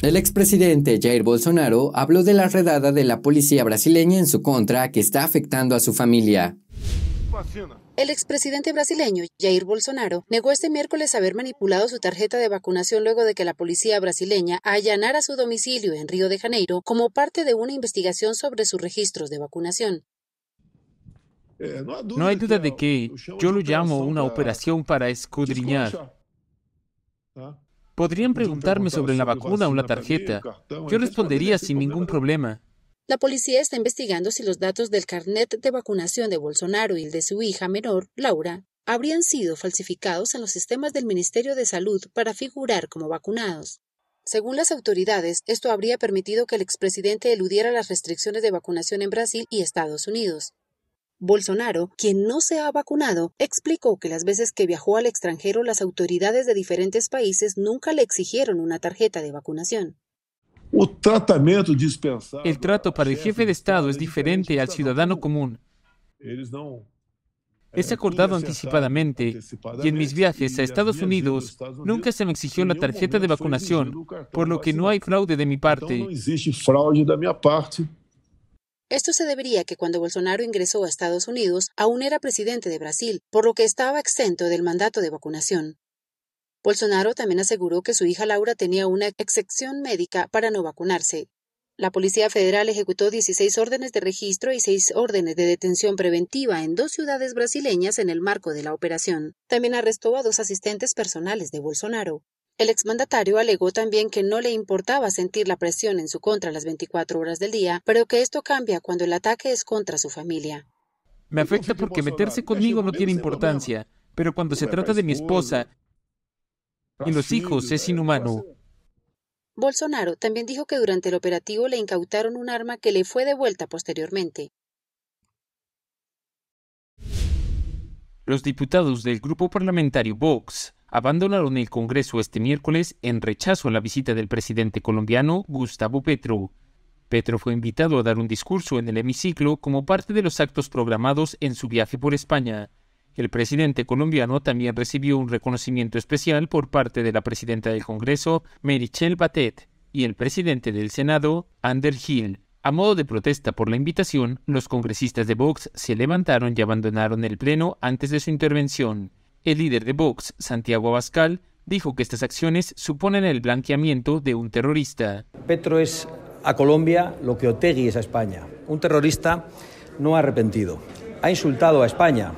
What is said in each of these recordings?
El expresidente Jair Bolsonaro habló de la redada de la policía brasileña en su contra que está afectando a su familia. El expresidente brasileño Jair Bolsonaro negó este miércoles haber manipulado su tarjeta de vacunación luego de que la policía brasileña allanara su domicilio en Río de Janeiro como parte de una investigación sobre sus registros de vacunación. Eh, no hay duda de que yo lo llamo una operación para escudriñar. Podrían preguntarme sobre la vacuna o la tarjeta. Yo respondería sin ningún problema. La policía está investigando si los datos del carnet de vacunación de Bolsonaro y el de su hija menor, Laura, habrían sido falsificados en los sistemas del Ministerio de Salud para figurar como vacunados. Según las autoridades, esto habría permitido que el expresidente eludiera las restricciones de vacunación en Brasil y Estados Unidos. Bolsonaro, quien no se ha vacunado, explicó que las veces que viajó al extranjero las autoridades de diferentes países nunca le exigieron una tarjeta de vacunación. El trato para el jefe de Estado es diferente al ciudadano común. Es acordado anticipadamente y en mis viajes a Estados Unidos nunca se me exigió la tarjeta de vacunación, por lo que no hay fraude de mi parte. Esto se debería que cuando Bolsonaro ingresó a Estados Unidos aún era presidente de Brasil, por lo que estaba exento del mandato de vacunación. Bolsonaro también aseguró que su hija Laura tenía una excepción médica para no vacunarse. La Policía Federal ejecutó 16 órdenes de registro y seis órdenes de detención preventiva en dos ciudades brasileñas en el marco de la operación. También arrestó a dos asistentes personales de Bolsonaro. El exmandatario alegó también que no le importaba sentir la presión en su contra las 24 horas del día, pero que esto cambia cuando el ataque es contra su familia. Me afecta porque meterse conmigo no tiene importancia, pero cuando se trata de mi esposa y los hijos es inhumano. Bolsonaro también dijo que durante el operativo le incautaron un arma que le fue devuelta posteriormente. Los diputados del grupo parlamentario Vox abandonaron el Congreso este miércoles en rechazo a la visita del presidente colombiano Gustavo Petro. Petro fue invitado a dar un discurso en el hemiciclo como parte de los actos programados en su viaje por España. El presidente colombiano también recibió un reconocimiento especial por parte de la presidenta del Congreso, Merichel Batet, y el presidente del Senado, Ander Hill. A modo de protesta por la invitación, los congresistas de Vox se levantaron y abandonaron el pleno antes de su intervención. El líder de Vox, Santiago Abascal, dijo que estas acciones suponen el blanqueamiento de un terrorista. Petro es a Colombia lo que Otegui es a España. Un terrorista no ha arrepentido. Ha insultado a España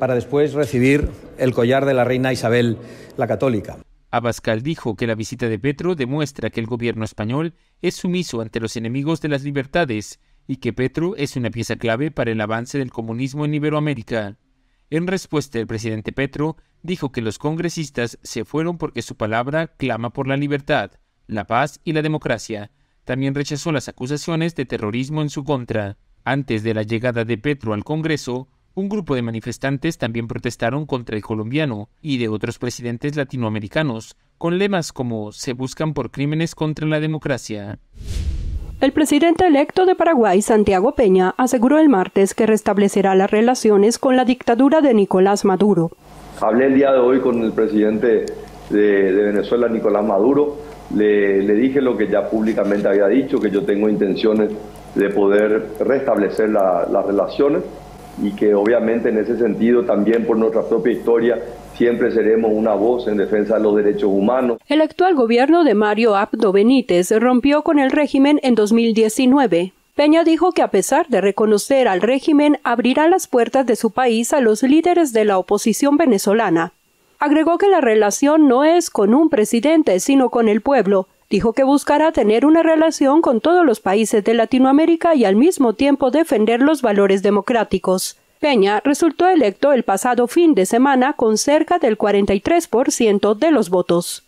para después recibir el collar de la reina Isabel la Católica. Abascal dijo que la visita de Petro demuestra que el gobierno español es sumiso ante los enemigos de las libertades y que Petro es una pieza clave para el avance del comunismo en Iberoamérica. En respuesta, el presidente Petro dijo que los congresistas se fueron porque su palabra clama por la libertad, la paz y la democracia. También rechazó las acusaciones de terrorismo en su contra. Antes de la llegada de Petro al Congreso, un grupo de manifestantes también protestaron contra el colombiano y de otros presidentes latinoamericanos, con lemas como se buscan por crímenes contra la democracia. El presidente electo de Paraguay, Santiago Peña, aseguró el martes que restablecerá las relaciones con la dictadura de Nicolás Maduro. Hablé el día de hoy con el presidente de, Venezuela, Nicolás Maduro. Le, dije lo que ya públicamente había dicho, que yo tengo intenciones de poder restablecer las relaciones y que obviamente en ese sentido también por nuestra propia historia siempre seremos una voz en defensa de los derechos humanos. El actual gobierno de Mario Abdo Benítez rompió con el régimen en 2019. Peña dijo que a pesar de reconocer al régimen, abrirá las puertas de su país a los líderes de la oposición venezolana. Agregó que la relación no es con un presidente, sino con el pueblo, dijo que buscará tener una relación con todos los países de Latinoamérica y al mismo tiempo defender los valores democráticos. Peña resultó electo el pasado fin de semana con cerca del 43% de los votos.